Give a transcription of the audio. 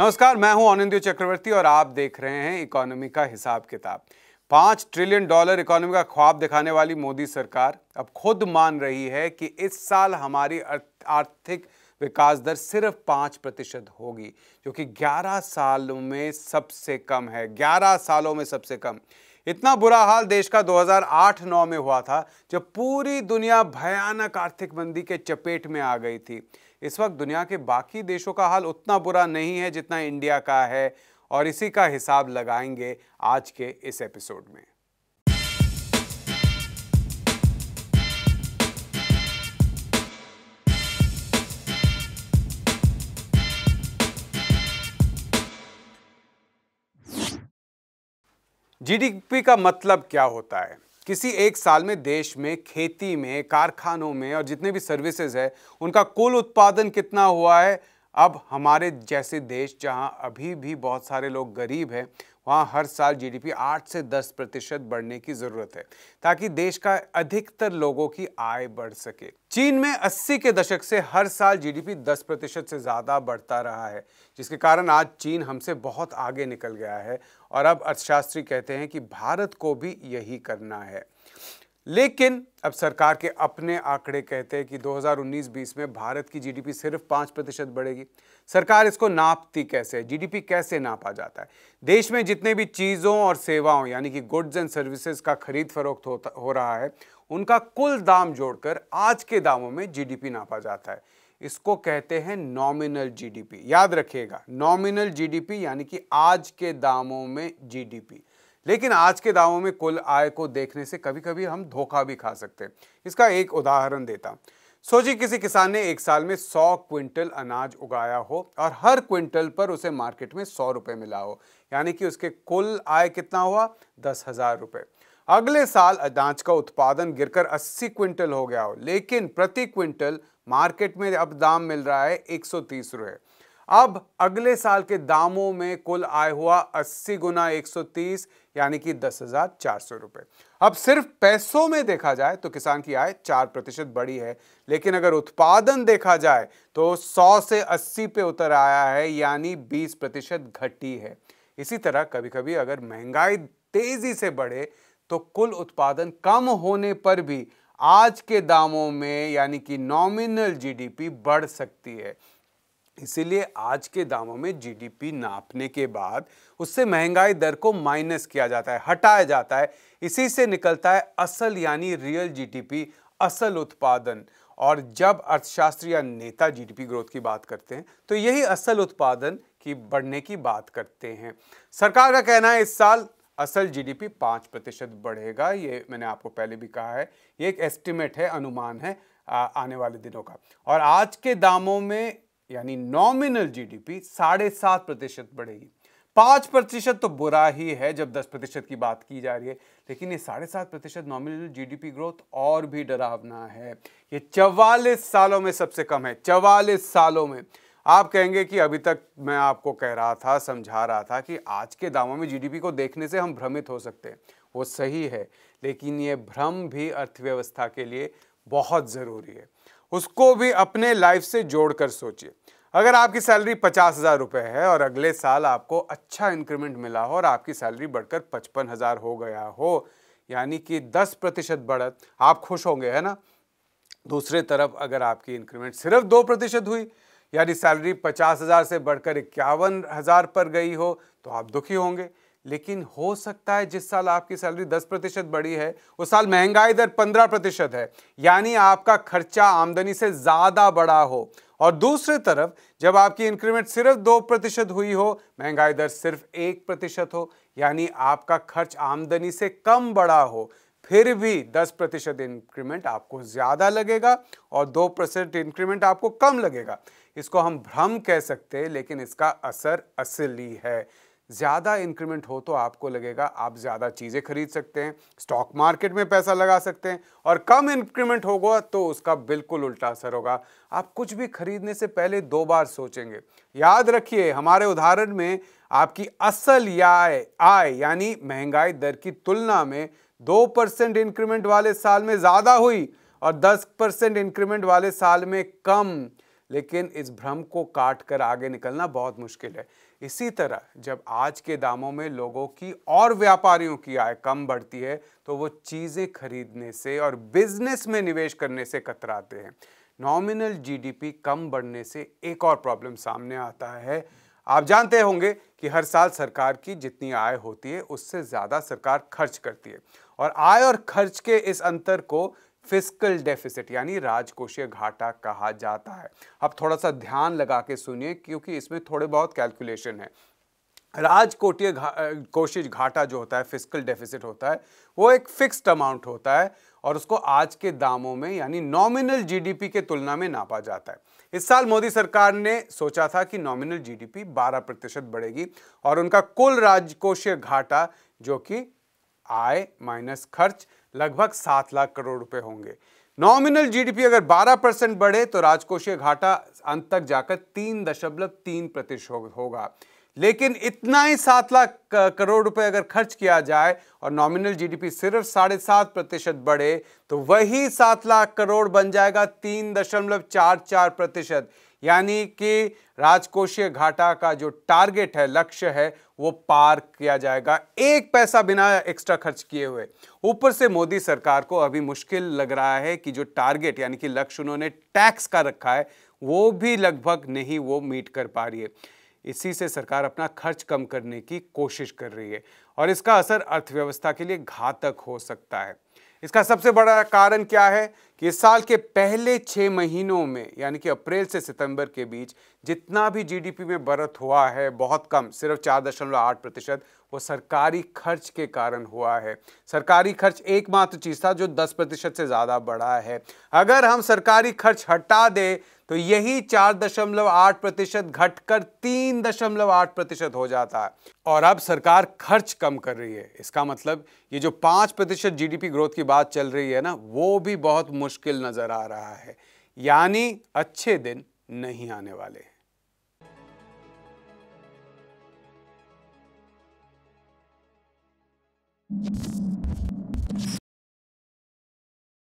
नमस्कार मैं हूं आनंदियो चक्रवर्ती और आप देख रहे हैं इकोनॉमी का हिसाब किताब पाँच ट्रिलियन डॉलर इकोनॉमी का ख्वाब दिखाने वाली मोदी सरकार अब खुद मान रही है कि इस साल हमारी आर्थिक विकास दर सिर्फ पाँच प्रतिशत होगी जो कि ग्यारह सालों में सबसे कम है ग्यारह सालों में सबसे कम इतना बुरा हाल देश का 2008-9 में हुआ था जब पूरी दुनिया भयानक आर्थिक मंदी के चपेट में आ गई थी इस वक्त दुनिया के बाकी देशों का हाल उतना बुरा नहीं है जितना इंडिया का है और इसी का हिसाब लगाएंगे आज के इस एपिसोड में जीडीपी का मतलब क्या होता है किसी एक साल में देश में खेती में कारखानों में और जितने भी सर्विसेज है उनका कुल उत्पादन कितना हुआ है अब हमारे जैसे देश जहां अभी भी बहुत सारे लोग गरीब हैं वहाँ हर साल जीडीपी 8 से 10 प्रतिशत बढ़ने की जरूरत है ताकि देश का अधिकतर लोगों की आय बढ़ सके चीन में 80 के दशक से हर साल जीडीपी 10 प्रतिशत से ज़्यादा बढ़ता रहा है जिसके कारण आज चीन हमसे बहुत आगे निकल गया है और अब अर्थशास्त्री कहते हैं कि भारत को भी यही करना है लेकिन अब सरकार के अपने आंकड़े कहते हैं कि 2019-20 में भारत की जीडीपी सिर्फ पाँच प्रतिशत बढ़ेगी सरकार इसको नापती कैसे जीडीपी कैसे नापा जाता है देश में जितने भी चीज़ों और सेवाओं यानी कि गुड्स एंड सर्विसेज का खरीद फरोख्त होता हो रहा है उनका कुल दाम जोड़कर आज के दामों में जीडीपी नापा जाता है इसको कहते हैं नॉमिनल जीडीपी याद रखिएगा नॉमिनल जीडीपी यानी कि आज के दामों में जीडीपी लेकिन आज के दावों में कुल आय को देखने से कभी कभी हम धोखा भी खा सकते हैं इसका एक उदाहरण देता सोचिए किसी किसान ने एक साल में सौ क्विंटल अनाज उगाया हो और हर क्विंटल पर उसे मार्केट में सौ रुपये मिला हो यानी कि उसके कुल आय कितना हुआ दस हज़ार रुपये अगले साल अनाज का उत्पादन गिरकर 80 क्विंटल हो गया हो लेकिन प्रति क्विंटल मार्केट में अब दाम मिल रहा है तीस रुपए अब अगले साल के दामों में कुल आय हुआ 80 गुना 130 यानी कि दस हजार चार सौ रुपए अब सिर्फ पैसों में देखा जाए तो किसान की आय चार प्रतिशत बढ़ी है लेकिन अगर उत्पादन देखा जाए तो 100 से 80 पे उतर आया है यानी 20 प्रतिशत घटी है इसी तरह कभी कभी अगर महंगाई तेजी से बढ़े तो कुल उत्पादन कम होने पर भी आज के दामों में यानी कि नॉमिनल जीडीपी बढ़ सकती है इसीलिए आज के दामों में जीडीपी नापने के बाद उससे महंगाई दर को माइनस किया जाता है हटाया जाता है इसी से निकलता है असल यानी रियल जीडीपी असल उत्पादन और जब अर्थशास्त्री या नेता जीडीपी ग्रोथ की बात करते हैं तो यही असल उत्पादन की बढ़ने की बात करते हैं सरकार का कहना है इस साल असल जीडीपी पाँच प्रतिशत बढ़ेगा ये मैंने आपको पहले भी कहा है ये एक एस्टिमेट है अनुमान है आने वाले दिनों का और आज के दामों में यानी नॉमिनल जीडीपी साढ़े सात प्रतिशत बढ़ेगी पाँच प्रतिशत तो बुरा ही है जब दस प्रतिशत की बात की जा रही है लेकिन ये साढ़े सात प्रतिशत नॉमिनल जीडीपी ग्रोथ और भी डरावना है ये चवालीस सालों में सबसे कम है चवालीस सालों में आप कहेंगे कि अभी तक मैं आपको कह रहा था समझा रहा था कि आज के दामों में जीडीपी को देखने से हम भ्रमित हो सकते हैं वो सही है लेकिन ये भ्रम भी अर्थव्यवस्था के लिए बहुत ज़रूरी है उसको भी अपने लाइफ से जोड़कर सोचिए अगर आपकी सैलरी पचास हज़ार रुपये है और अगले साल आपको अच्छा इंक्रीमेंट मिला हो और आपकी सैलरी बढ़कर पचपन हज़ार हो गया हो यानी कि दस प्रतिशत बढ़त आप खुश होंगे है ना दूसरे तरफ अगर आपकी इंक्रीमेंट सिर्फ दो प्रतिशत हुई यानी सैलरी पचास हज़ार से बढ़कर इक्यावन हज़ार पर गई हो तो आप दुखी होंगे लेकिन हो सकता है जिस साल आपकी सैलरी 10 प्रतिशत बढ़ी है उस साल महंगाई दर 15 प्रतिशत है यानी आपका खर्चा आमदनी से ज़्यादा बड़ा हो और दूसरी तरफ जब आपकी इंक्रीमेंट सिर्फ दो प्रतिशत हुई हो महंगाई दर सिर्फ एक प्रतिशत हो यानी आपका खर्च आमदनी से कम बड़ा हो फिर भी 10 प्रतिशत इंक्रीमेंट आपको ज़्यादा लगेगा और 2 प्रतिशत इंक्रीमेंट आपको कम लगेगा इसको हम भ्रम कह सकते हैं लेकिन इसका असर असली है ज़्यादा इंक्रीमेंट हो तो आपको लगेगा आप ज़्यादा चीज़ें खरीद सकते हैं स्टॉक मार्केट में पैसा लगा सकते हैं और कम इंक्रीमेंट होगा तो उसका बिल्कुल उल्टा असर होगा आप कुछ भी खरीदने से पहले दो बार सोचेंगे याद रखिए हमारे उदाहरण में आपकी असल या आय यानी महंगाई दर की तुलना में दो परसेंट इंक्रीमेंट वाले साल में ज़्यादा हुई और दस परसेंट इंक्रीमेंट वाले साल में कम लेकिन इस भ्रम को काट कर आगे निकलना बहुत मुश्किल है इसी तरह जब आज के दामों में लोगों की और व्यापारियों की आय कम बढ़ती है तो वो चीज़ें खरीदने से और बिजनेस में निवेश करने से कतराते हैं नॉमिनल जीडीपी कम बढ़ने से एक और प्रॉब्लम सामने आता है आप जानते होंगे कि हर साल सरकार की जितनी आय होती है उससे ज़्यादा सरकार खर्च करती है और आय और खर्च के इस अंतर को फिस्कल डेफिसिट यानी राजकोषीय घाटा कहा जाता है अब थोड़ा सा ध्यान लगा के सुनिए क्योंकि इसमें थोड़े बहुत कैलकुलेशन है राजकोटीय घा कोशिज घाटा जो होता है फिस्कल डेफिसिट होता है वो एक फिक्स्ड अमाउंट होता है और उसको आज के दामों में यानी नॉमिनल जीडीपी के तुलना में नापा जाता है इस साल मोदी सरकार ने सोचा था कि नॉमिनल जीडीपी 12 प्रतिशत बढ़ेगी और उनका कुल राजकोषीय घाटा जो कि आय माइनस खर्च लगभग सात लाख करोड़ रुपए होंगे नॉमिनल जीडीपी अगर 12 परसेंट बढ़े तो राजकोषीय घाटा अंत तक जाकर तीन दशमलव तीन प्रतिशत होगा लेकिन इतना ही सात लाख करोड़ रुपए अगर खर्च किया जाए और नॉमिनल जीडीपी सिर्फ साढ़े सात प्रतिशत बढ़े तो वही सात लाख करोड़ बन जाएगा तीन दशमलव चार चार प्रतिशत यानी कि राजकोषीय घाटा का जो टारगेट है लक्ष्य है वो पार किया जाएगा एक पैसा बिना एक्स्ट्रा खर्च किए हुए ऊपर से मोदी सरकार को अभी मुश्किल लग रहा है कि जो टारगेट यानी कि लक्ष्य उन्होंने टैक्स का रखा है वो भी लगभग नहीं वो मीट कर पा रही है इसी से सरकार अपना खर्च कम करने की कोशिश कर रही है और इसका असर अर्थव्यवस्था के लिए घातक हो सकता है इसका सबसे बड़ा कारण क्या है कि इस साल के पहले छः महीनों में यानी कि अप्रैल से सितंबर के बीच जितना भी जीडीपी में बढ़त हुआ है बहुत कम सिर्फ चार दशमलव आठ प्रतिशत वो सरकारी खर्च के कारण हुआ है सरकारी खर्च एकमात्र चीज़ था जो 10 प्रतिशत से ज़्यादा बढ़ा है अगर हम सरकारी खर्च हटा दें तो यही चार दशमलव आठ प्रतिशत घटकर तीन दशमलव आठ प्रतिशत हो जाता है और अब सरकार खर्च कम कर रही है इसका मतलब ये जो पाँच प्रतिशत जी ग्रोथ की बात चल रही है ना वो भी बहुत मुश्किल नज़र आ रहा है यानी अच्छे दिन नहीं आने वाले हैं you